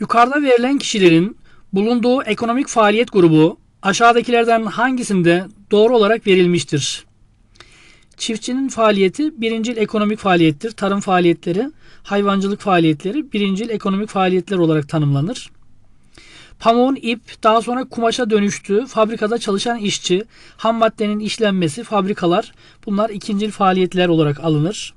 Yukarıda verilen kişilerin bulunduğu ekonomik faaliyet grubu aşağıdakilerden hangisinde doğru olarak verilmiştir? Çiftçinin faaliyeti birincil ekonomik faaliyettir. Tarım faaliyetleri, hayvancılık faaliyetleri birincil ekonomik faaliyetler olarak tanımlanır. Pamuğun ip daha sonra kumaşa dönüştüğü fabrikada çalışan işçi, ham maddenin işlenmesi, fabrikalar bunlar ikincil faaliyetler olarak alınır.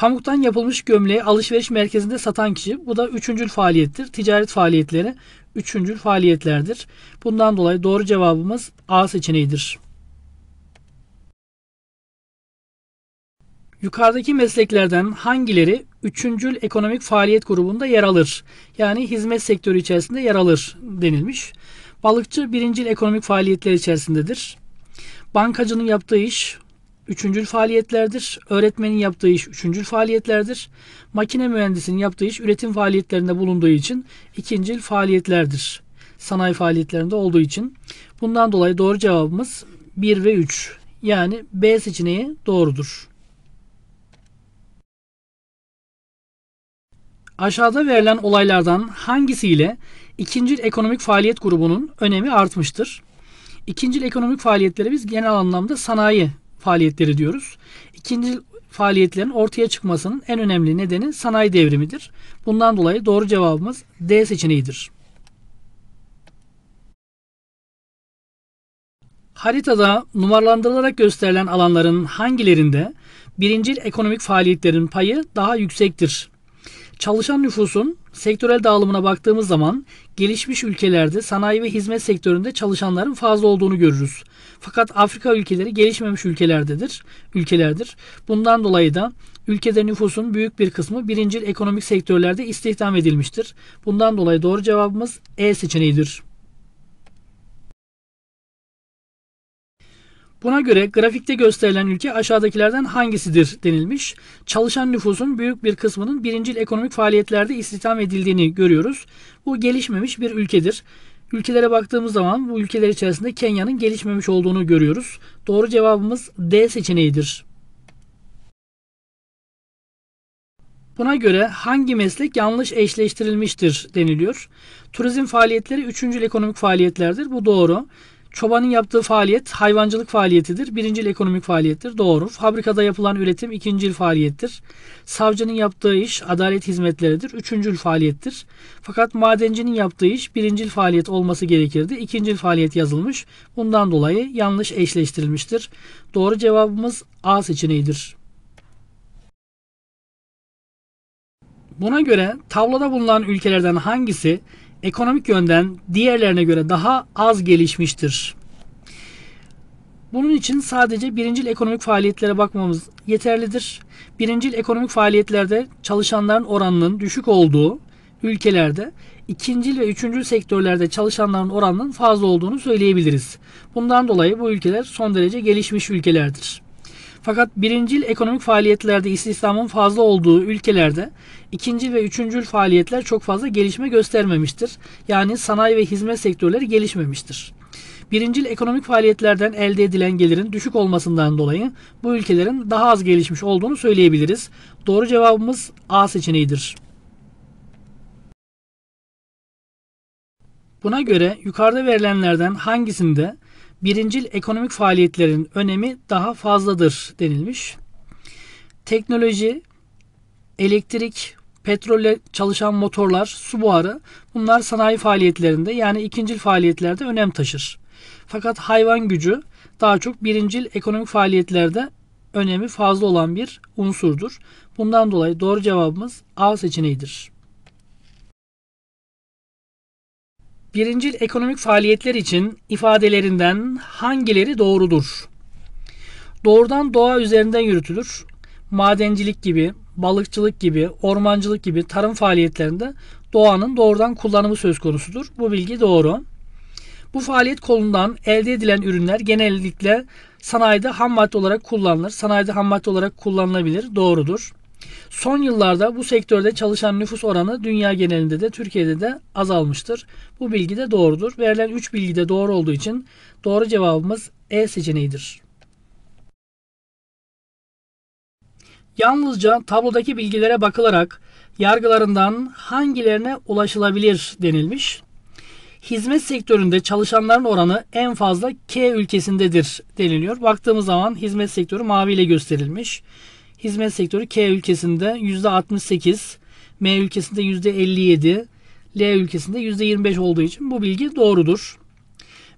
Pamuktan yapılmış gömleği alışveriş merkezinde satan kişi bu da üçüncül faaliyettir. Ticaret faaliyetleri üçüncül faaliyetlerdir. Bundan dolayı doğru cevabımız A seçeneğidir. Yukarıdaki mesleklerden hangileri üçüncül ekonomik faaliyet grubunda yer alır? Yani hizmet sektörü içerisinde yer alır denilmiş. Balıkçı birincil ekonomik faaliyetler içerisindedir. Bankacının yaptığı iş üçüncül faaliyetlerdir. Öğretmenin yaptığı iş üçüncül faaliyetlerdir. Makine mühendisinin yaptığı iş üretim faaliyetlerinde bulunduğu için ikincil faaliyetlerdir. Sanayi faaliyetlerinde olduğu için. Bundan dolayı doğru cevabımız 1 ve 3. Yani B seçeneği doğrudur. Aşağıda verilen olaylardan hangisiyle ikincil ekonomik faaliyet grubunun önemi artmıştır? İkincil ekonomik faaliyetleri biz genel anlamda sanayi faaliyetleri diyoruz. İkincil faaliyetlerin ortaya çıkmasının en önemli nedeni sanayi devrimidir. Bundan dolayı doğru cevabımız D seçeneğidir. Haritada numaralandırılarak gösterilen alanların hangilerinde birincil ekonomik faaliyetlerin payı daha yüksektir Çalışan nüfusun sektörel dağılımına baktığımız zaman gelişmiş ülkelerde sanayi ve hizmet sektöründe çalışanların fazla olduğunu görürüz. Fakat Afrika ülkeleri gelişmemiş ülkelerdedir, ülkelerdir. Bundan dolayı da ülkede nüfusun büyük bir kısmı birincil ekonomik sektörlerde istihdam edilmiştir. Bundan dolayı doğru cevabımız E seçeneğidir. Buna göre grafikte gösterilen ülke aşağıdakilerden hangisidir denilmiş. Çalışan nüfusun büyük bir kısmının birincil ekonomik faaliyetlerde istihdam edildiğini görüyoruz. Bu gelişmemiş bir ülkedir. Ülkelere baktığımız zaman bu ülkeler içerisinde Kenya'nın gelişmemiş olduğunu görüyoruz. Doğru cevabımız D seçeneğidir. Buna göre hangi meslek yanlış eşleştirilmiştir deniliyor. Turizm faaliyetleri üçüncül ekonomik faaliyetlerdir. Bu doğru. Çobanın yaptığı faaliyet hayvancılık faaliyetidir. birinci ekonomik faaliyettir. Doğru. Fabrikada yapılan üretim ikincil faaliyettir. Savcının yaptığı iş adalet hizmetleridir. Üçüncül faaliyettir. Fakat madencinin yaptığı iş birincil faaliyet olması gerekirdi. İkincil faaliyet yazılmış. Bundan dolayı yanlış eşleştirilmiştir. Doğru cevabımız A seçeneğidir. Buna göre tabloda bulunan ülkelerden hangisi ekonomik yönden diğerlerine göre daha az gelişmiştir. Bunun için sadece birincil ekonomik faaliyetlere bakmamız yeterlidir. Birincil ekonomik faaliyetlerde çalışanların oranının düşük olduğu ülkelerde ikincil ve üçüncül sektörlerde çalışanların oranının fazla olduğunu söyleyebiliriz. Bundan dolayı bu ülkeler son derece gelişmiş ülkelerdir. Fakat birincil ekonomik faaliyetlerde istihdamın fazla olduğu ülkelerde ikinci ve üçüncül faaliyetler çok fazla gelişme göstermemiştir. Yani sanayi ve hizmet sektörleri gelişmemiştir. Birincil ekonomik faaliyetlerden elde edilen gelirin düşük olmasından dolayı bu ülkelerin daha az gelişmiş olduğunu söyleyebiliriz. Doğru cevabımız A seçeneğidir. Buna göre yukarıda verilenlerden hangisinde birincil ekonomik faaliyetlerin önemi daha fazladır denilmiş. Teknoloji, elektrik, petrolle çalışan motorlar, su buharı bunlar sanayi faaliyetlerinde yani ikincil faaliyetlerde önem taşır. Fakat hayvan gücü daha çok birincil ekonomik faaliyetlerde önemi fazla olan bir unsurdur. Bundan dolayı doğru cevabımız A seçeneğidir. Birincil ekonomik faaliyetler için ifadelerinden hangileri doğrudur? Doğrudan doğa üzerinden yürütülür. Madencilik gibi, balıkçılık gibi, ormancılık gibi tarım faaliyetlerinde doğanın doğrudan kullanımı söz konusudur. Bu bilgi doğru. Bu faaliyet kolundan elde edilen ürünler genellikle sanayide ham madde olarak kullanılır. Sanayide ham madde olarak kullanılabilir. Doğrudur. Son yıllarda bu sektörde çalışan nüfus oranı dünya genelinde de Türkiye'de de azalmıştır. Bu bilgi de doğrudur. Verilen 3 bilgi de doğru olduğu için doğru cevabımız E seçeneğidir. Yalnızca tablodaki bilgilere bakılarak yargılarından hangilerine ulaşılabilir denilmiş. Hizmet sektöründe çalışanların oranı en fazla K ülkesindedir deniliyor. Baktığımız zaman hizmet sektörü mavi ile gösterilmiş. Hizmet sektörü K ülkesinde %68, M ülkesinde %57, L ülkesinde %25 olduğu için bu bilgi doğrudur.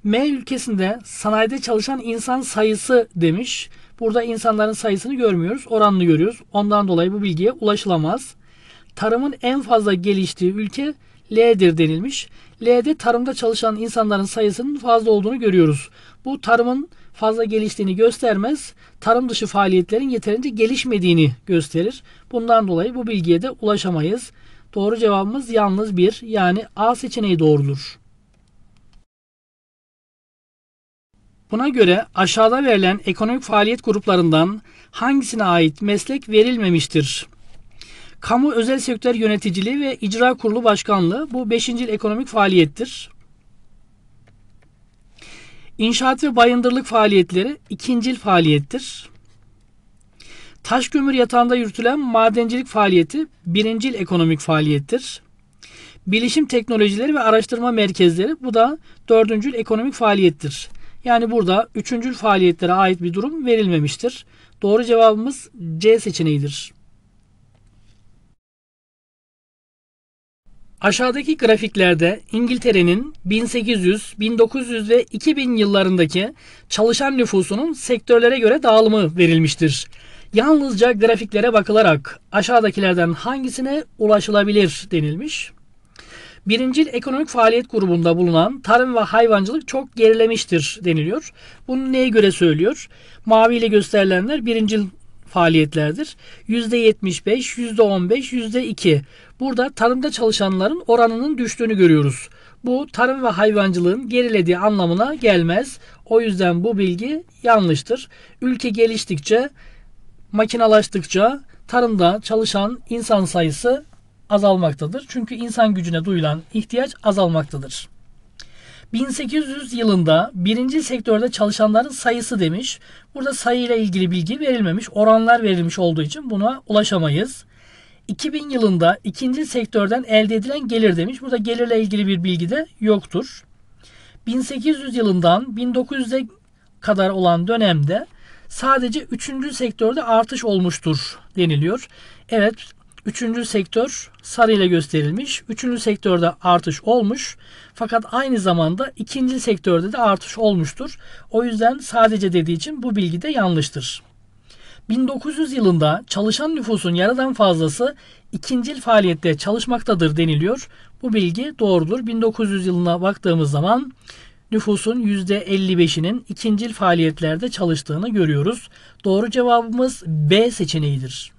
M ülkesinde sanayide çalışan insan sayısı demiş. Burada insanların sayısını görmüyoruz, oranını görüyoruz. Ondan dolayı bu bilgiye ulaşılamaz. Tarımın en fazla geliştiği ülke L'dir denilmiş. L'de tarımda çalışan insanların sayısının fazla olduğunu görüyoruz. Bu tarımın fazla geliştiğini göstermez. Tarım dışı faaliyetlerin yeterince gelişmediğini gösterir. Bundan dolayı bu bilgiye de ulaşamayız. Doğru cevabımız yalnız bir yani A seçeneği doğrudur. Buna göre aşağıda verilen ekonomik faaliyet gruplarından hangisine ait meslek verilmemiştir? Kamu özel sektör yöneticiliği ve icra kurulu başkanlığı bu 5. ekonomik faaliyettir. İnşaat ve bayındırlık faaliyetleri ikincil faaliyettir. Taş kömür yatağında yürütülen madencilik faaliyeti birincil ekonomik faaliyettir. Bilişim teknolojileri ve araştırma merkezleri bu da dördüncül ekonomik faaliyettir. Yani burada üçüncül faaliyetlere ait bir durum verilmemiştir. Doğru cevabımız C seçeneğidir. Aşağıdaki grafiklerde İngiltere'nin 1800, 1900 ve 2000 yıllarındaki çalışan nüfusunun sektörlere göre dağılımı verilmiştir. Yalnızca grafiklere bakılarak aşağıdakilerden hangisine ulaşılabilir denilmiş. Birincil ekonomik faaliyet grubunda bulunan tarım ve hayvancılık çok gerilemiştir deniliyor. Bunu neye göre söylüyor? Mavi ile gösterilenler birincil faaliyetlerdir. %75, %15, %2. Burada tarımda çalışanların oranının düştüğünü görüyoruz. Bu tarım ve hayvancılığın gerilediği anlamına gelmez. O yüzden bu bilgi yanlıştır. Ülke geliştikçe, makinalaştıkça tarımda çalışan insan sayısı azalmaktadır. Çünkü insan gücüne duyulan ihtiyaç azalmaktadır. 1800 yılında birinci sektörde çalışanların sayısı demiş. Burada sayıyla ilgili bilgi verilmemiş. Oranlar verilmiş olduğu için buna ulaşamayız. 2000 yılında ikinci sektörden elde edilen gelir demiş. Burada gelirle ilgili bir bilgi de yoktur. 1800 yılından 1900'e kadar olan dönemde sadece üçüncü sektörde artış olmuştur deniliyor. Evet Üçüncü sektör sarıyla gösterilmiş. Üçüncü sektörde artış olmuş. Fakat aynı zamanda ikinci sektörde de artış olmuştur. O yüzden sadece dediği için bu bilgi de yanlıştır. 1900 yılında çalışan nüfusun yarıdan fazlası ikincil faaliyette çalışmaktadır deniliyor. Bu bilgi doğrudur. 1900 yılına baktığımız zaman nüfusun %55'inin ikincil faaliyetlerde çalıştığını görüyoruz. Doğru cevabımız B seçeneğidir.